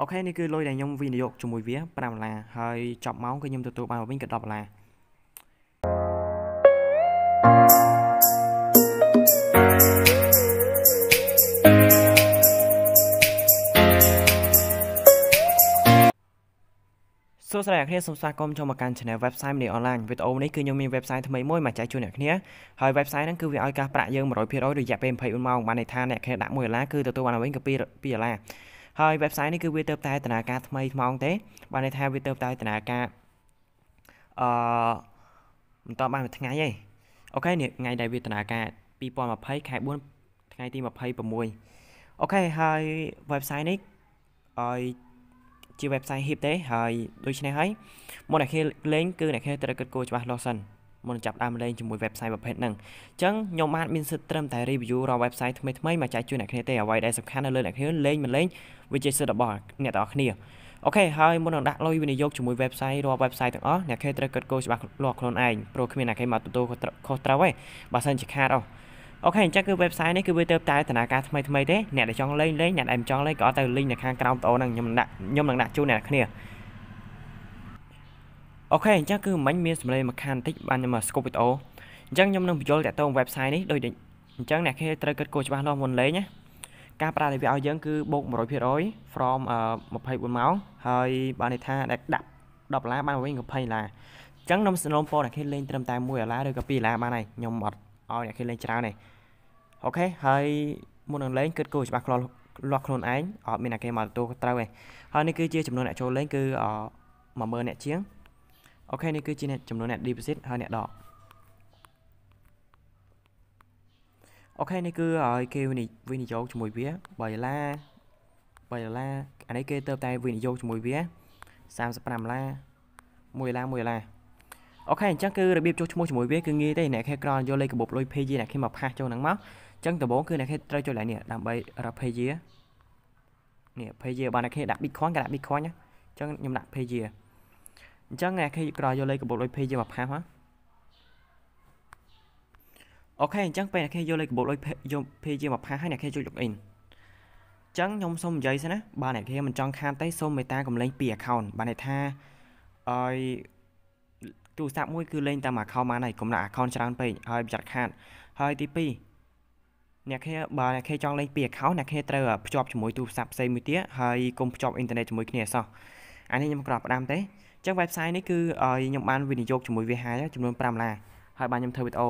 អូខេនេះគឺលុយដែលខ្ញុំវិនិយោគជាមួយវា5ដុល្លារហើយចប់ម៉ោងគឺខ្ញុំទទួលបានវិញក៏10ដុល្លារសួស្តីអ្នកគ្នាសូមស្វាគមន៍ចូលមកកាន់ Channel Website នៃ Online វីដេអូនេះគឺខ្ញុំមាន Website ថ្មីមួយមកចែកជូនអ្នកគ្នាហើយ Website ហ្នឹងគឺវាឲ្យការប្រាក់យើង100%រយៈពេល24ម៉ោងបានន័យថាអ្នកគ្នាដាក់1ដុល្លារគឺទទួលបានវិញគឺ2ដុល្លារហើយ website នេះគឺវាទៅតែតនាការថ្មីថ្មងទេបានន័យថាវាទៅតែតនាការអឺមិនតបានមួយថ្ងៃទេអូខេនេះថ្ងៃដែលវាតនាការ2020ខែ4ថ្ងៃទី26អូខេហើយ website នេះឲ្យជា website hip ទេហើយដូច្នេះហើយមុនអ្នកគេលេងគឺអ្នកគេត្រូវគិតគូរច្បាស់លាស់សិនមុនចាប់ដើមលេងជាមួយ website ប្រភេទហ្នឹងអញ្ចឹងខ្ញុំអាចមានសិទ្ធិត្រឹមតែ review រាល់ website ថ្មីថ្មីមកចែកជូនអ្នកគ្នាទេអ្វីដែលសំខាន់នៅលើអ្នកគ្នាលេងមិនលេងវាជាសិទ្ធិរបស់អ្នកទាំងអស់គ្នាអូខេហើយមុននឹងដាក់លុយវិនិយោគជាមួយ website រាល់ website ទាំងអស់អ្នកគេត្រូវគិតគូរច្បាស់លាស់ខ្លួនឯងព្រោះគ្មានអ្នកគេមកទទួលខុសត្រូវទេបើមិនជាខាតអស់អូខេអញ្ចឹងគឺ website នេះគឺវាទៅតែដំណើរការថ្មីថ្មីទេអ្នកដែលចង់លេងលេងអ្នកដែលមិនចង់លេងក៏ទៅ link នៅខាងក្រោមវីដេអូហ្នឹងខ្ញុំដាក់ខ្ញុំនឹងដាក់ជូនអ្នកគ្នាអូខេអញ្ចឹងគឺមិញមានសម្លេងមួយខានតិចបានខ្ញុំមក scope វីដេអូអញ្ចឹងខ្ញុំនឹងបញ្យល់តាក់ទង website នេះដូចអញ្ចឹងអ្នកគេត្រូវគិតគូរច្បាស់លាស់មុនលេងណាការប្រារព្ធវាឲ្យយើងគឺបូក100% from 24ម៉ោងហើយបានន័យថាដាក់10ដុល្លារបានវិញ20ដុល្លារអញ្ចឹងខ្ញុំសន្លំពរអ្នកគេលេងត្រឹមតែ1ដុល្លារឬក៏2ដុល្លារបានហើយខ្ញុំអត់ឲ្យអ្នកគេលេងច្រើនទេអូខេហើយមុននឹងលេងគិតគូរច្បាស់ខ្លួនលាស់ខ្លួនឯងអត់មានអ្នកគេមកទទួលត្រូវទេហើយនេះគឺជាចំនួនអ្នកចូលលេងគឺ10000អ្នកជាងអូខេនេះគឺជាអ្នកចំនួនអ្នក deposit ហើយអ្នកដកអូខេនេះគឺឲ្យគេវិនិយោគជាមួយវា3ដុល្លារ3ដុល្លារអានេះគេទៅតែវិនិយោគជាមួយវា35ដុល្លារ1ដុល្លារ1ដុល្លារអូខេអញ្ចឹងគឺរបៀបចុះឈ្មោះជាមួយវាគឺងាយទេអ្នកខេក្រនយកលេខកាបូបលុយ page អ្នកខេមកផាសចូលហ្នឹងមកអញ្ចឹងដំបូងគឺអ្នកខេត្រូវចុចលេខនេះដើម្បីរក page នេះ page បានអ្នកខេដាក់ bitcoin គេដាក់ bitcoin ណាអញ្ចឹងខ្ញុំដាក់ page អញ្ចឹងអ្នកគេក្រោយយកលេខកំបុកលុយភីយើងមកផាសណាអូខេអញ្ចឹងពេលអ្នកគេយកលេខកំបុកលុយភីយកភីយើងមកផាសហើយអ្នកគេជួយ login អញ្ចឹងខ្ញុំសូមនិយាយសិនណាបើអ្នកគេមិនចង់ខានទេសូមមេត្តាកំលែងពី account បានន័យថាឲ្យទូរស័ព្ទមួយគឺលេងតាម account បានហើយកំណត់ account ច្រើនពេកហើយប្រយ័ត្នខាតហើយទី2អ្នកគេបើអ្នកគេចង់លេងពី account អ្នកគេត្រូវភ្ជាប់ជាមួយទូរស័ព្ទផ្សេងមួយទៀតហើយកុំភ្ជាប់អ៊ីនធឺណិតជាមួយគ្នាសោះអានេះខ្ញុំក្របផ្ដាំទេចឹង website នេះគឺខ្ញុំបានវិនិយោគជាមួយវាហើយចំនួន5ដុល្លារហើយបានខ្ញុំធ្វើវីដេអូ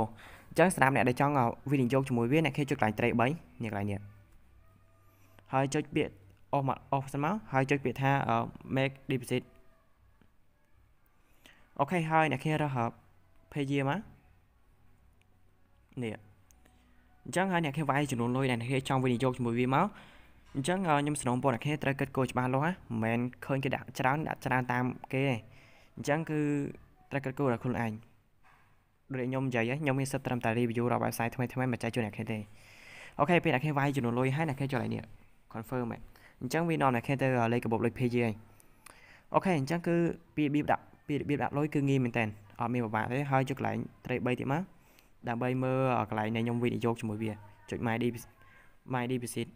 អញ្ចឹងសម្រាប់អ្នកដែលចង់វិនិយោគជាមួយវាអ្នកគេចុចកន្លែង tray 3នេះកន្លែងនេះហើយចុចពាក្យអស់មកអស់សិនមកហើយចុចពាក្យថា make deposit អូខេហើយអ្នកគេរើស page មកនេះអញ្ចឹងហើយអ្នកគេវាយចំនួនលុយដែលអ្នកគេចង់វិនិយោគជាមួយវាមកអញ្ចឹងខ្ញុំសំណងពលអាខេត្រូវគិតគូរច្បាស់លាស់មិនមែនឃើញគេដាក់ច្រើនដាក់ច្រើនតាមគេទេអញ្ចឹងគឺត្រូវគិតគូរដល់ខ្លួនឯងដូចខ្ញុំនិយាយខ្ញុំមានសិទ្ធត្រឹមតែ review របស់ website ថ្មីថ្មីមកចែកជូនអ្នកគេទេអូខេពេលអ្នកគេវាយចំនួនលុយហើយអ្នកគេចុះឡើងនេះ confirm ហ៎អញ្ចឹងវានាំអ្នកគេទៅលេខកាបូបលេខ page ហើយអូខេអញ្ចឹងគឺពីរបៀបដាក់ពីរបៀបដាក់លុយគឺងាយមែនតើអត់មានពិបាកទេហើយចុះកន្លែង trade 3ទៀតមកដើម្បីមើលកន្លែងដែលខ្ញុំវិនិយោគជាមួយវាចុច my deposit my deposit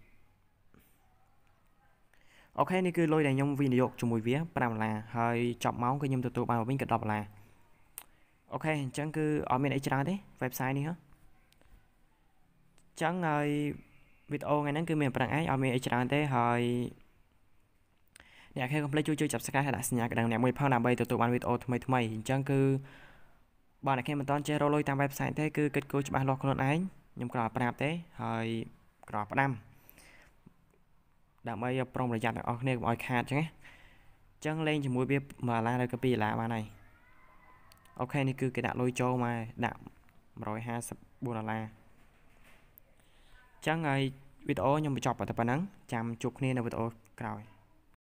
អូខេនេះគឺលុយដែលខ្ញុំវិនិយោគជាមួយវា5ដុល្លារហើយចប់ម៉ោងគឺខ្ញុំទទួលបានមកវិញក៏10ដុល្លារអូខេអញ្ចឹងគឺអត់មានអីច្រើនទេ website នេះហ៎អញ្ចឹងហើយវីដេអូថ្ងៃហ្នឹងគឺមានប្រាំងឯងអត់មានអីច្រើនទេហើយអ្នកខេកុំភ្លេចជួយជួយ Subscribe ហើយដាក់សញ្ញាកណ្ដឹងអ្នកមួយផងដើម្បីទទួលបានវីដេអូថ្មីថ្មីអញ្ចឹងគឺបើអ្នកខេមិនតន់ចេះរកលុយតាម website ទេគឺគិតគូរច្បាស់លាស់ខ្លួនឯងខ្ញុំក្រោយប្រាប់ទេហើយក្រោយផ្ដាំដើម្បីប្រុងប្រយ័ត្នទាំងអស់គ្នាកុំឲ្យខាតចឹងណាអញ្ចឹងលេងជាមួយវា1ឡាឬក៏2ឡាបានហើយអូខេនេះគឺគេដាក់លុយចូលមកដាក់154ដុល្លារអញ្ចឹងហើយវីដេអូខ្ញុំបញ្ចប់តែប៉ុណ្ណឹងចាំជួបគ្នានៅវីដេអូក្រោយ